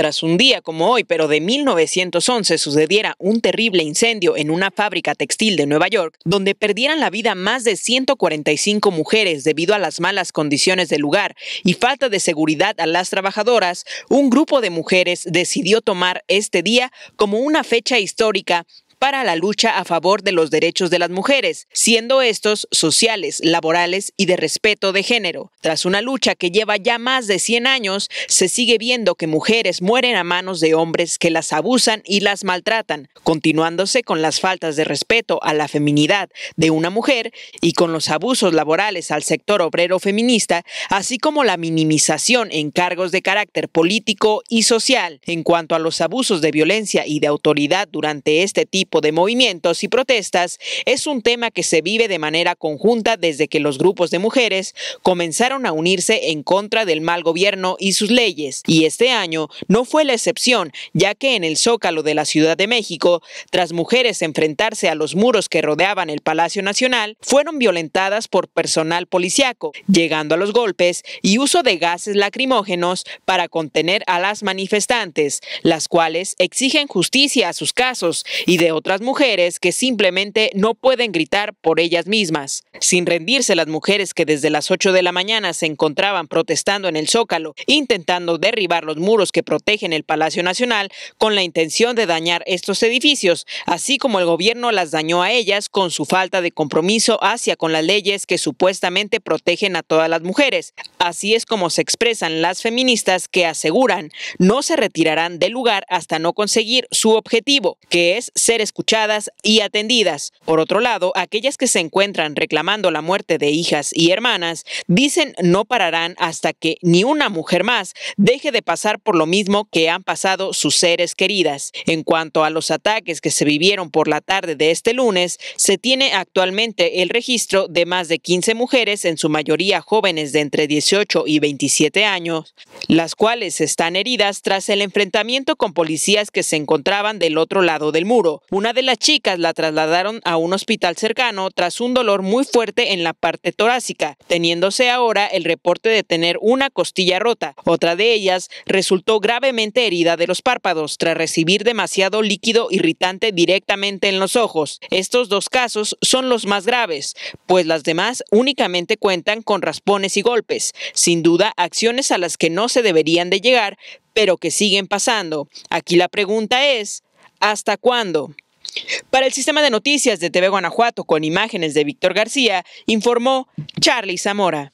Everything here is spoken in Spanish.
Tras un día como hoy, pero de 1911, sucediera un terrible incendio en una fábrica textil de Nueva York, donde perdieran la vida más de 145 mujeres debido a las malas condiciones del lugar y falta de seguridad a las trabajadoras, un grupo de mujeres decidió tomar este día como una fecha histórica para la lucha a favor de los derechos de las mujeres, siendo estos sociales, laborales y de respeto de género. Tras una lucha que lleva ya más de 100 años, se sigue viendo que mujeres mueren a manos de hombres que las abusan y las maltratan, continuándose con las faltas de respeto a la feminidad de una mujer y con los abusos laborales al sector obrero feminista, así como la minimización en cargos de carácter político y social. En cuanto a los abusos de violencia y de autoridad durante este tipo de movimientos y protestas es un tema que se vive de manera conjunta desde que los grupos de mujeres comenzaron a unirse en contra del mal gobierno y sus leyes. Y este año no fue la excepción, ya que en el Zócalo de la Ciudad de México, tras mujeres enfrentarse a los muros que rodeaban el Palacio Nacional, fueron violentadas por personal policiaco, llegando a los golpes y uso de gases lacrimógenos para contener a las manifestantes, las cuales exigen justicia a sus casos y de otras mujeres que simplemente no pueden gritar por ellas mismas. Sin rendirse las mujeres que desde las 8 de la mañana se encontraban protestando en el Zócalo, intentando derribar los muros que protegen el Palacio Nacional con la intención de dañar estos edificios, así como el gobierno las dañó a ellas con su falta de compromiso hacia con las leyes que supuestamente protegen a todas las mujeres. Así es como se expresan las feministas que aseguran no se retirarán del lugar hasta no conseguir su objetivo, que es ser escuchadas y atendidas. Por otro lado, aquellas que se encuentran reclamando la muerte de hijas y hermanas dicen no pararán hasta que ni una mujer más deje de pasar por lo mismo que han pasado sus seres queridas. En cuanto a los ataques que se vivieron por la tarde de este lunes, se tiene actualmente el registro de más de 15 mujeres, en su mayoría jóvenes de entre 18 y 27 años, las cuales están heridas tras el enfrentamiento con policías que se encontraban del otro lado del muro una de las chicas la trasladaron a un hospital cercano tras un dolor muy fuerte en la parte torácica, teniéndose ahora el reporte de tener una costilla rota. Otra de ellas resultó gravemente herida de los párpados tras recibir demasiado líquido irritante directamente en los ojos. Estos dos casos son los más graves, pues las demás únicamente cuentan con raspones y golpes, sin duda acciones a las que no se deberían de llegar, pero que siguen pasando. Aquí la pregunta es, ¿hasta cuándo? Para el sistema de noticias de TV Guanajuato, con imágenes de Víctor García, informó Charlie Zamora.